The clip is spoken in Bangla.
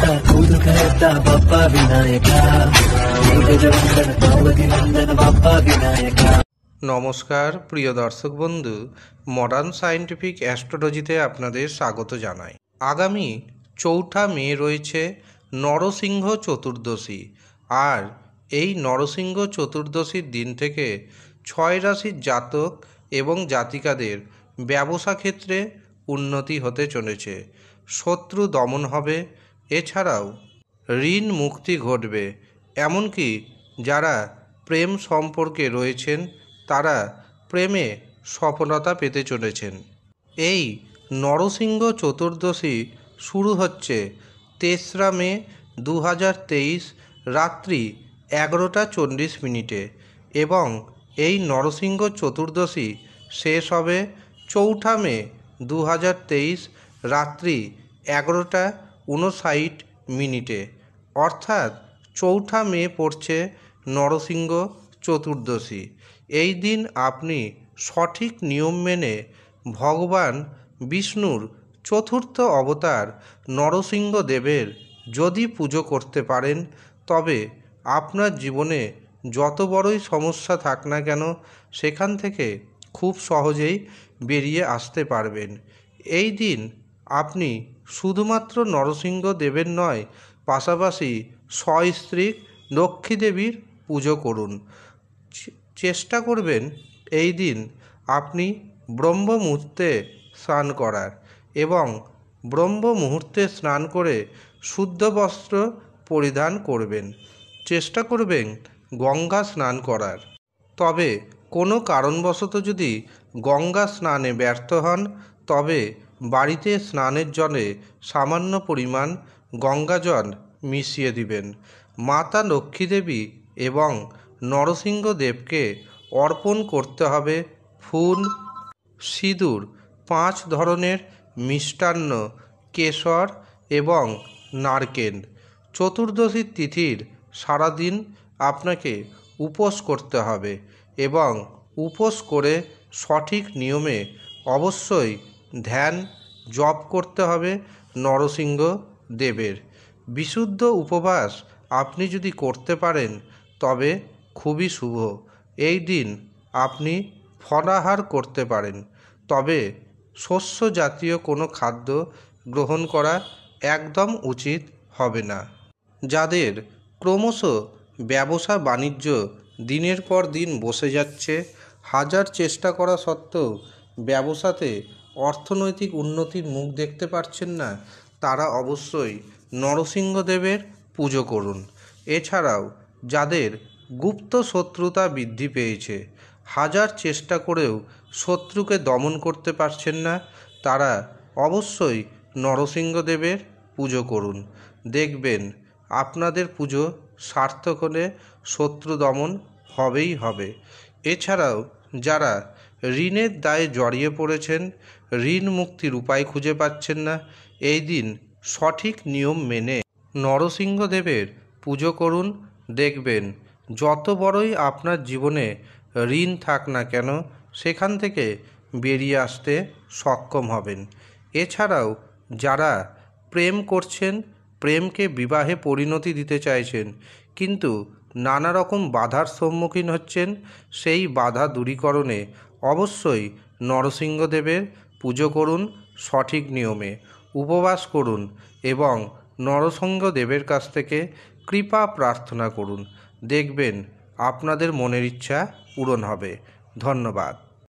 కర్త కూతుకర్త బప్ప নমস্কার প্রিয় দর্শক বন্ধু মডার্ন সায়েন্টিফিক অ্যাস্ট্রোলজিতে আপনাদের স্বাগত জানাই আগামী চৌঠা মে রয়েছে নরসিংহ চতুর্দশী আর এই নরসিংহ চতুর্দশীর দিন থেকে ছয় রাশির জাতক এবং জাতিকাদের ব্যবসা ক্ষেত্রে উন্নতি হতে চলেছে শত্রু দমন হবে এছাড়াও ঋণ মুক্তি ঘটবে এমনকি যারা প্রেম সম্পর্কে রয়েছেন তারা প্রেমে সফলতা পেতে চলেছেন এই নরসিংহ চতুর্দশী শুরু হচ্ছে তেসরা মে দু রাত্রি এগারোটা চল্লিশ মিনিটে এবং এই নরসিংহ চতুর্দশী শেষ হবে চৌঠা মে দু রাত্রি এগারোটা ঊনষাট মিনিটে অর্থাৎ চৌঠা মে পড়ছে নরসিংহ চতুর্দশী এই দিন আপনি সঠিক নিয়ম মেনে ভগবান বিষ্ণুর চতুর্থ অবতার নরসিংহ দেবের যদি পুজো করতে পারেন তবে আপনার জীবনে যত বড়ই সমস্যা থাক না কেন সেখান থেকে খুব সহজেই বেরিয়ে আসতে পারবেন এই দিন আপনি শুধুমাত্র নরসিংহ দেবের নয় পাশাপাশি স্বস্ত্রী লক্ষ্মী দেবীর পুজো করুন চেষ্টা করবেন এই দিন আপনি ব্রহ্ম মুহূর্তে স্নান করার এবং ব্রহ্ম মুহূর্তে স্নান করে শুদ্ধ বস্ত্র পরিধান করবেন চেষ্টা করবেন গঙ্গা স্নান করার তবে কোনো কারণবশত যদি গঙ্গা স্নানে ব্যর্থ হন তবে বাড়িতে স্নানের জলে সামান্য পরিমাণ গঙ্গাজল মিশিয়ে দিবেন মাতা লক্ষ্মী দেবী এবং নরসিংহ দেবকে অর্পণ করতে হবে ফুল সিঁদুর পাঁচ ধরনের মিষ্টান্ন কেশর এবং নারকেল চতুর্দশী তিথির সারাদিন আপনাকে উপোস করতে হবে এবং উপোস করে সঠিক নিয়মে অবশ্যই ধ্যান জপ করতে হবে নরসিংহ দেবের বিশুদ্ধ উপবাস আপনি যদি করতে পারেন তবে খুবই শুভ এই দিন আপনি ফলাহার করতে পারেন তবে শস্য জাতীয় কোনো খাদ্য গ্রহণ করা একদম উচিত হবে না যাদের ক্রমশ ব্যবসা বাণিজ্য দিনের পর দিন বসে যাচ্ছে হাজার চেষ্টা করা সত্ত্বেও ব্যবসাতে অর্থনৈতিক উন্নতির মুখ দেখতে পারছেন না তারা অবশ্যই নরসিংহদেবের পুজো করুন এছাড়াও যাদের গুপ্ত শত্রুতা বৃদ্ধি পেয়েছে হাজার চেষ্টা করেও শত্রুকে দমন করতে পারছেন না তারা অবশ্যই নরসিংহদেবের পুজো করুন দেখবেন আপনাদের পুজো সার্থক হলে শত্রু দমন হবেই হবে এছাড়াও যারা ঋণের দায়ে জড়িয়ে পড়েছেন ঋণ মুক্তির উপায় খুঁজে পাচ্ছেন না এই দিন সঠিক নিয়ম মেনে নরসিংহদেবের পুজো করুন দেখবেন যত বড়ই আপনার জীবনে ঋণ থাক না কেন সেখান থেকে বেরিয়ে আসতে সক্ষম হবেন এছাড়াও যারা প্রেম করছেন প্রেমকে বিবাহে পরিণতি দিতে চাইছেন কিন্তু নানা রকম বাধার সম্মুখীন হচ্ছেন সেই বাধা দূরীকরণে অবশ্যই নরসিংহদেবের পুজো করুন সঠিক নিয়মে উপবাস করুন এবং নরসিংহদেবের কাছ থেকে কৃপা প্রার্থনা করুন দেখবেন আপনাদের মনের ইচ্ছা পূরণ হবে ধন্যবাদ